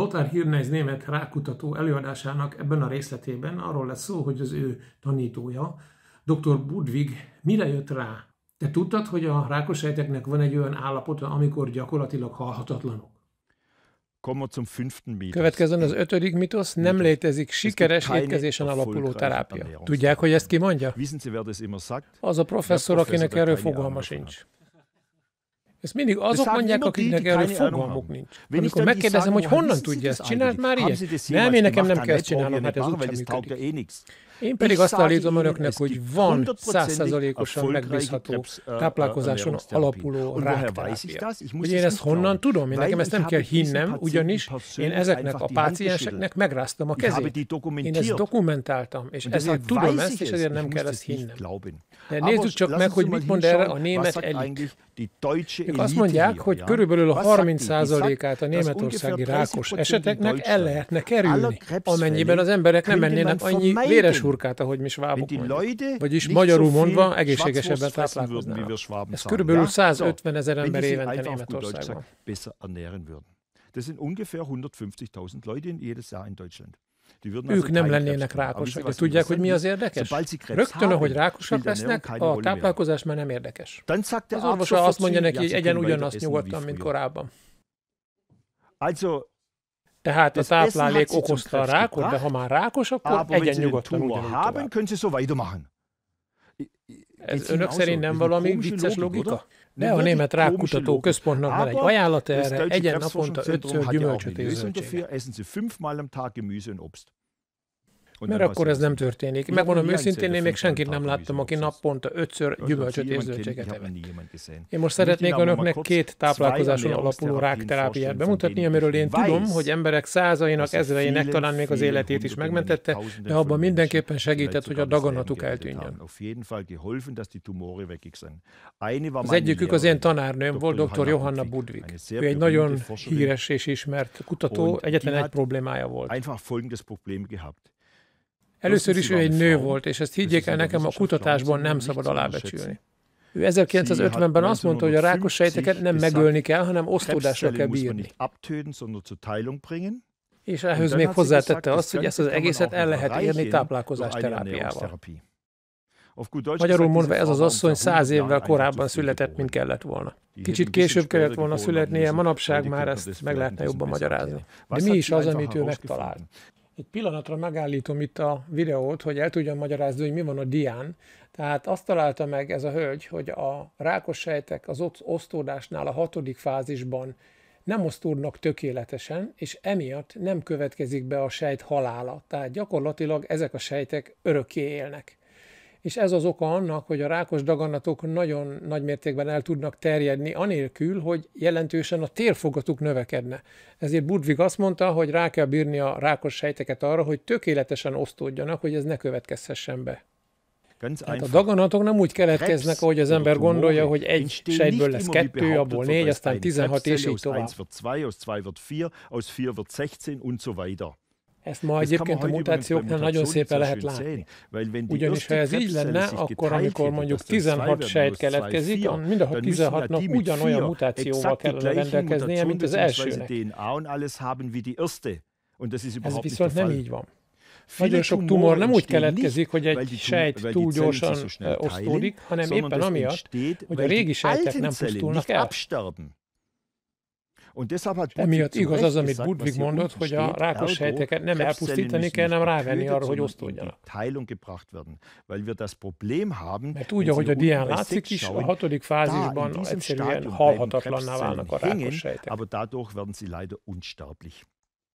Lothar Hirneis német rákutató előadásának ebben a részletében arról lesz szó, hogy az ő tanítója, dr. Budvig mire jött rá? Te tudtad, hogy a rákos sejteknek van egy olyan állapota, amikor gyakorlatilag halhatatlanok? Következően az ötödik mitosz, nem létezik sikeres étkezésen alapuló terápia. Tudják, hogy ezt ki mondja? Az a professzor, akinek erről fogalma sincs. Ezt mindig azok mondják, akiknek erről fogalmuk nincs. Amikor megkérdezem, hogy honnan tudja ezt, csinált már ilyet? Nem, én nekem nem kell ezt csinálnom, hát ez úgysem működik. Én pedig azt állítom önöknek, hogy van százszerzalékosan megbízható táplálkozáson alapuló rákterápia. Hogy én ezt honnan tudom? Én nekem ezt nem kell hinnem, ugyanis én ezeknek a pácienseknek megráztam a kezét. Én ezt dokumentáltam, és ezért tudom ezt, és ezért nem kell ezt hinnem. De nézzük csak meg, hogy mit mond erre a német elit. Ők azt mondják, hogy körülbelül a 30%-át a németországi rákos eseteknek el lehetne kerülni, amennyiben az emberek nem mennének annyi véres turkát, ahogy mi svábok mondjuk. Vagyis magyarul mondva egészségesebben táplálkoznának. Ez körülbelül 150 ezer ember évente Németországban. Das sind ungefähr 150.000 Leute jedes Jahr in Deutschland. Die würden Ők nem lennének rákosak, de tudják, hogy mi az érdekes? Rögtön, ahogy rákosak lesznek, a táplálkozás már nem érdekes. Az orvosa azt mondja neki, hogy egyen ugyanazt nyugodtan, mint korábban. Also, tehát a táplálék okozta a rákot, de ha már rákos, akkor egyen nyugodtan ugyanúgy haben, könnte so weitermachen. E, ez önök szerint nem valami vicces logika? De a Német Rákkutató Központnak van egy ajánlat erre, egyen naponta ötször gyümölcsöt és zöldséget. Mert akkor ez nem történik. Megmondom őszintén, én még senkit nem láttam, aki naponta ötször gyümölcsöt és zöldséget evett. Én most szeretnék önöknek két táplálkozáson alapuló rákterápiát bemutatni, amiről én tudom, hogy emberek százainak, ezreinek talán még az életét is megmentette, de abban mindenképpen segített, hogy a daganatuk eltűnjön. Az egyikük az én tanárnőm volt, dr. Johanna Budvik. Ő egy nagyon híres és ismert kutató, egyetlen egy problémája volt. Először is ő egy nő volt, és ezt higgyék el nekem, a kutatásban nem szabad alábecsülni. Ő 1950-ben hát, azt mondta, hát hogy a rákos sejteket nem megölni kell, hanem osztódásra kell bírni. És ehhez még hozzátette azt, hogy ezt az egészet el lehet érni táplálkozás terápiával. Magyarul mondva ez az asszony száz évvel korábban született, mint kellett volna. Kicsit később kellett volna születnie, manapság már ezt meg lehetne jobban magyarázni. De mi is az, amit ő megtalált? Egy pillanatra megállítom itt a videót, hogy el tudjam magyarázni, hogy mi van a dián. Tehát azt találta meg ez a hölgy, hogy a rákos sejtek az osztódásnál a hatodik fázisban nem osztódnak tökéletesen, és emiatt nem következik be a sejt halála. Tehát gyakorlatilag ezek a sejtek örökké élnek és ez az oka annak, hogy a rákos daganatok nagyon nagy mértékben el tudnak terjedni, anélkül, hogy jelentősen a térfogatuk növekedne. Ezért Budvig azt mondta, hogy rá kell bírni a rákos sejteket arra, hogy tökéletesen osztódjanak, hogy ez ne következhessen be. Ganz a daganatok nem úgy keletkeznek, ahogy az ember gondolja, hogy egy sejtből lesz kettő, abból négy, aztán 16 és így tovább. 2 4, 4 16 und so weiter. Ezt ma egyébként a mutációknál nagyon szépen lehet látni. Ugyanis ha ez így lenne, akkor amikor mondjuk 16 sejt keletkezik, mind a 16-nak ugyanolyan mutációval kellene rendelkeznie, mint az elsőnek. Ez viszont nem így van. Nagyon sok tumor nem úgy keletkezik, hogy egy sejt túl gyorsan osztódik, hanem éppen amiatt, hogy a régi sejtek nem pusztulnak el. Emiatt igaz az, amit Budwig mondott, hogy a rákos sejteket nem elpusztítani kell, nem rávenni arra, hogy osztódjanak. Teilung gebracht werden, weil wir das Problem haben, Mert úgy, ahogy a dián látszik is, a hatodik fázisban egyszerűen halhatatlanná válnak a rákos sejtek. Aber dadurch werden sie leider unsterblich.